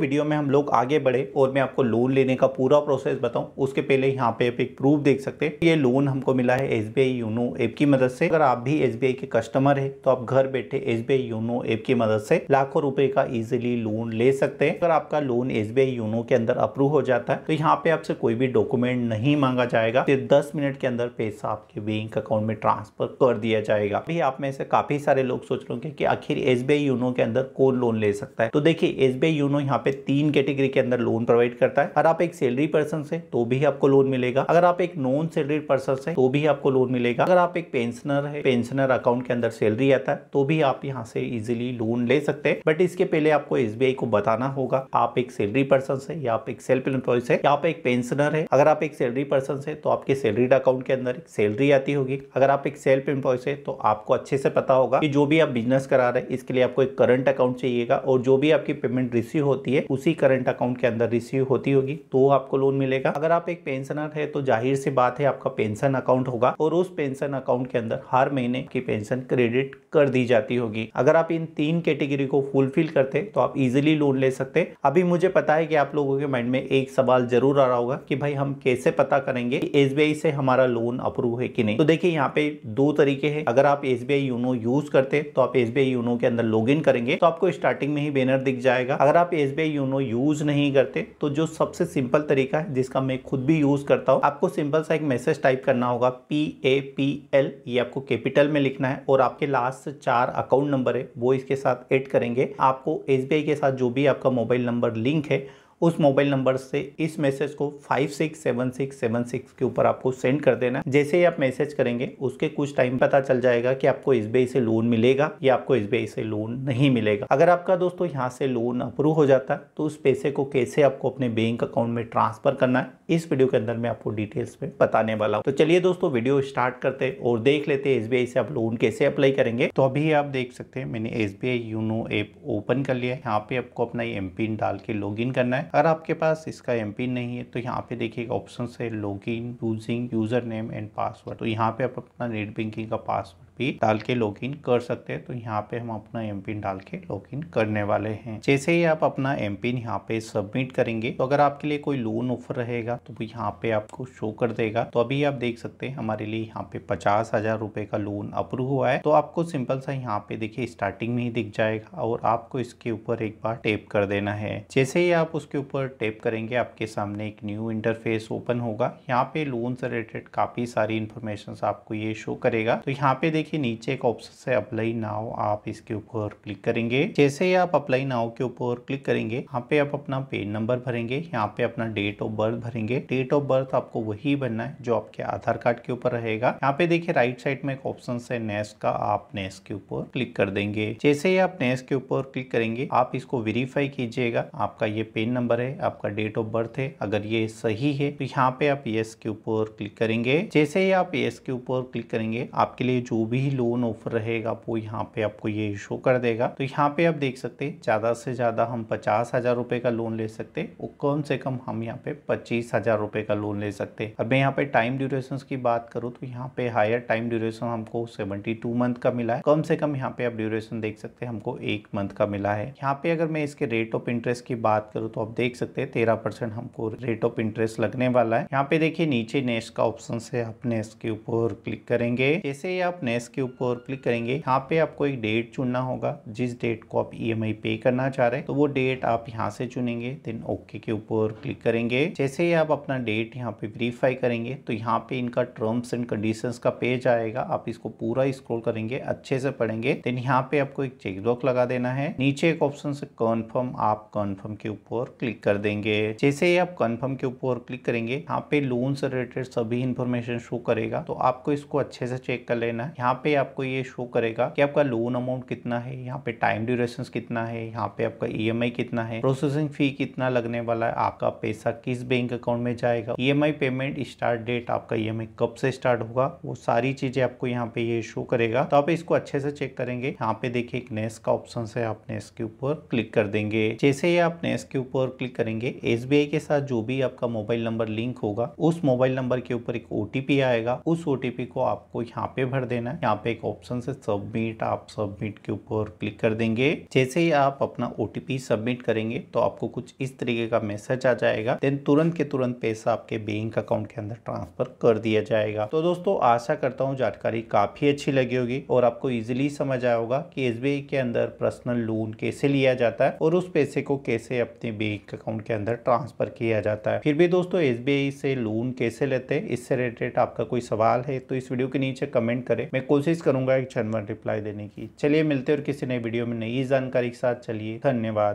video में हम लोग आगे बढ़े और मैं आपको लोन लेने का पूरा प्रोसेस बताऊं उसके पहले यहाँ पे आप एक प्रूफ देख सकते हैं ये लोन हमको मिला है S B I YONO app की मदद से अगर आप भी एस बी आई के कस्टमर है तो आप घर बैठे S B I YONO app की मदद से लाखों रुपए का इजिली लोन ले सकते हैं अगर आपका loan S B I YONO के अंदर अप्रूव हो जाता है तो यहाँ पे आपसे कोई भी डॉक्यूमेंट नहीं मांगा जाएगा फिर दस मिनट के अंदर पैसा आपके बैंक अकाउंट में ट्रांसफर कर दिया जाएगा अभी आप में से काफी सारे लोग सोच रहे होंगे कि आखिर एस बी आई यूनो के अंदर कौन लोन ले सकता है तो देखिए एस बी आई यूनो यहाँ पे तीन कैटेगरी के अंदर लोन प्रोवाइड करता है अगर आप एक सैलरी पर्सन से तो भी आपको लोन मिलेगा अगर आप एक नॉन सैलरी पर्सन से तो भी आपको लोन मिलेगा अगर आप एक पेंशनर है पेंशनर अकाउंट के अंदर सैलरी आता है तो भी आप यहाँ से इजिली लोन ले सकते हैं बट इसके पहले आपको एस को बताना होगा आप एक सैलरी पर्सन से या आप एक सेल्फ एम्प्लॉय से या आप एक पेंशनर है अगर आप एक सैलरी पर्सन से तो आपके सैलरीड अकाउंट के अंदर एक सैलरी आती होगी अगर आप एक सेल्फ एम्प्लॉय से तो आपको अच्छे से पता होगा कि जो भी आप बिजनेस करा रहे हैं इसके लिए आपको एक करंट अकाउंट चाहिएगा और जो भी आपकी पेमेंट रिसीव होती है है उसी करंट अकाउंट के अंदर रिसीव होती होगी तो आपको लोन मिलेगा अगर आप एक पेंशनर है तो जाहिर सी बात है आपका पेंशन अकाउंट होगा और उस पेंशन अकाउंट के अंदर हर महीने की पेंशन क्रेडिट कर दी जाती होगी अगर आप इन तीन कैटेगरी को फुलफिल करते तो आप इजिली लोन ले सकते अभी मुझे पता है कि आप लोगों के माइंड में एक सवाल जरूर आ रहा होगा कि भाई हम कैसे पता करेंगे एस से हमारा लोन अप्रूव है कि नहीं तो देखिए यहाँ पे दो तरीके हैं अगर आप एस यूनो यूज करते तो आप एस यूनो के अंदर लॉग करेंगे तो आपको स्टार्टिंग में ही बैनर दिख जाएगा अगर आप एस यू नो यूज़ नहीं करते तो जो सबसे सिंपल तरीका है जिसका मैं खुद भी यूज़ करता हूँ आपको सिंपल सा एक मैसेज टाइप करना होगा पी ए पी एल ये आपको कैपिटल में लिखना है और आपके लास्ट चार अकाउंट नंबर है वो इसके साथ एड करेंगे आपको एस के साथ जो भी आपका मोबाइल नंबर लिंक है उस मोबाइल नंबर से इस मैसेज को five six seven six seven six के ऊपर आपको सेंड कर देना जैसे ही आप मैसेज करेंगे उसके कुछ टाइम पता चल जाएगा कि आपको एस से लोन मिलेगा या आपको एस से लोन नहीं मिलेगा अगर आपका दोस्तों यहाँ से लोन अप्रूव हो जाता है तो उस पैसे को कैसे आपको अपने बैंक अकाउंट में ट्रांसफर करना है इस वीडियो के अंदर मैं आपको डिटेल्स में बताने वाला हूँ तो चलिए दोस्तों वीडियो स्टार्ट करते और देख लेते हैं एस से आप लोन कैसे अप्लाई करेंगे तो अभी आप देख सकते हैं मैंने S B I YONO app open कर लिया है यहाँ पे आपको अपना एम पिन डाल के लॉग इन करना है अगर आपके पास इसका एम नहीं है तो यहाँ पे देखिएगा ऑप्शन है log in using username and password तो यहाँ पे आप अपना नेट बैंकिंग का पासवर्ड भी डाल के लॉग इन कर सकते हैं तो यहाँ पे हम अपना एम पिन डाल के लॉग इन करने वाले हैं जैसे ही आप अपना एम पिन यहाँ पे सबमिट करेंगे तो अगर आपके लिए कोई लोन ऑफर रहेगा तो यहाँ पे आपको शो कर देगा तो अभी आप देख सकते हैं हमारे लिए यहाँ पे पचास हजार रुपए का लोन अप्रूव हुआ है तो आपको सिंपल सा यहाँ पे देखिए स्टार्टिंग में ही दिख जाएगा और आपको इसके ऊपर एक बार टेप कर देना है जैसे ही आप उसके ऊपर टेप करेंगे आपके सामने एक न्यू इंटरफेस ओपन होगा यहाँ पे लोन से रिलेटेड काफी सारी इन्फॉर्मेशन आपको ये शो करेगा तो यहाँ पे देखिए देखिए नीचे एक ऑप्शन से अप्लाई नाउ आप इसके ऊपर क्लिक करेंगे जैसे ही आप अप्लाई नाउ के ऊपर क्लिक करेंगे यहाँ पे आप अपना पेन नंबर भरेंगे यहाँ पे अपना डेट ऑफ बर्थ भरेंगे डेट ऑफ बर्थ आपको वही भरना है जो आपके आधार कार्ड के ऊपर रहेगा यहाँ पे देखिए राइट साइड में एक ऑप्शन है नेस का आप नेस के ऊपर क्लिक कर देंगे जैसे ही आप नेस के ऊपर क्लिक करेंगे आप इसको वेरीफाई कीजिएगा आपका ये पेन नंबर है आपका डेट ऑफ बर्थ है अगर ये सही है तो यहाँ पे आप येस के ऊपर क्लिक करेंगे जैसे ही आप येस के ऊपर क्लिक करेंगे आपके लिए जो भी भी लोन ऑफर रहेगा वो यहाँ पे आपको ये शो कर देगा तो यहाँ पे आप देख सकते हैं ज़्यादा से ज़्यादा हम पचास हज़ार रुपए का लोन ले सकते हैं और कम से कम हम यहाँ पे पच्चीस हज़ार रुपए का लोन ले सकते हैं अब मैं यहाँ पे टाइम ड्यूरेशन की बात करूँ तो यहाँ पे हायर टाइम ड्यूरेशन हमको सेवेंटी मंथ का मिला है कम से कम यहाँ पे आप ड्यूरेशन देख सकते हैं हमको एक मंथ का मिला है यहाँ पे अगर मैं इसके रेट ऑफ इंटरेस्ट की बात करूँ तो आप देख सकते हैं तेरह परसेंट हमको रेट ऑफ इंटरेस्ट लगने वाला है यहाँ पे देखिए नीचे नेस्ट का ऑप्शन है आप नेस्ट के ऊपर क्लिक करेंगे जैसे ही आप ने नेक्स्ट के ऊपर क्लिक करेंगे यहाँ पे आपको एक डेट चुनना होगा जिस डेट को आप ई e पे करना चाह रहे हैं तो वो डेट आप यहाँ से चुनेंगे देन ओके के ऊपर क्लिक करेंगे जैसे ही आप अपना डेट यहाँ पे वेरीफाई करेंगे तो यहाँ पे इनका टर्म्स एंड कंडीशन का पेज आएगा आप इसको पूरा स्क्रोल करेंगे अच्छे से पढ़ेंगे देन यहाँ पे आपको एक चेकबॉक लगा देना है नीचे एक ऑप्शन से कन्फर्म आप कन्फर्म के ऊपर क्लिक कर देंगे जैसे ही आप कन्फर्म के ऊपर क्लिक करेंगे यहाँ पे लोन से रिलेटेड सभी इन्फॉर्मेशन शो करेगा तो आपको इसको अच्छे से चेक कर लेना है यहाँ यहाँ पे आपको ये शो करेगा कि आपका लोन अमाउंट कितना है यहाँ पे टाइम ड्यूरेशन कितना है यहाँ पे आपका ई e कितना है प्रोसेसिंग फी कितना लगने वाला है आपका पैसा किस बैंक अकाउंट में जाएगा ई पेमेंट स्टार्ट डेट आपका ई e कब से स्टार्ट होगा वो सारी चीजें आपको यहाँ पे ये शो करेगा तो आप इसको अच्छे से चेक करेंगे यहाँ पे देखिए एक नेस का ऑप्शन है आप नेस के ऊपर क्लिक कर देंगे जैसे ही आप नेस के ऊपर क्लिक करेंगे एस के साथ जो भी आपका मोबाइल नंबर लिंक होगा उस मोबाइल नंबर के ऊपर एक ओटीपी आएगा उस ओटीपी को आपको यहाँ पे भर देना है यहाँ पे एक ऑप्शन से सबमिट आप सबमिट के ऊपर क्लिक कर देंगे जैसे ही आप अपना ओ सबमिट करेंगे तो आपको कुछ इस तरीके का मैसेज आ जाएगा देन तुरंत के तुरंत पैसा आपके बैंक अकाउंट के अंदर ट्रांसफर कर दिया जाएगा तो दोस्तों आशा करता हूँ जानकारी काफी अच्छी लगी होगी और आपको इजिली समझ आया होगा की एस के अंदर पर्सनल लोन कैसे लिया जाता है और उस पैसे को कैसे अपने बैंक अकाउंट के अंदर ट्रांसफर किया जाता है फिर भी दोस्तों एस से लोन कैसे लेते हैं इससे रिलेटेड आपका कोई सवाल है तो इस वीडियो के नीचे कमेंट करें मैं कोई कोशिश करूंगा एक क्षण रिप्लाई देने की चलिए मिलते और किसी नई वीडियो में नई जानकारी के साथ चलिए धन्यवाद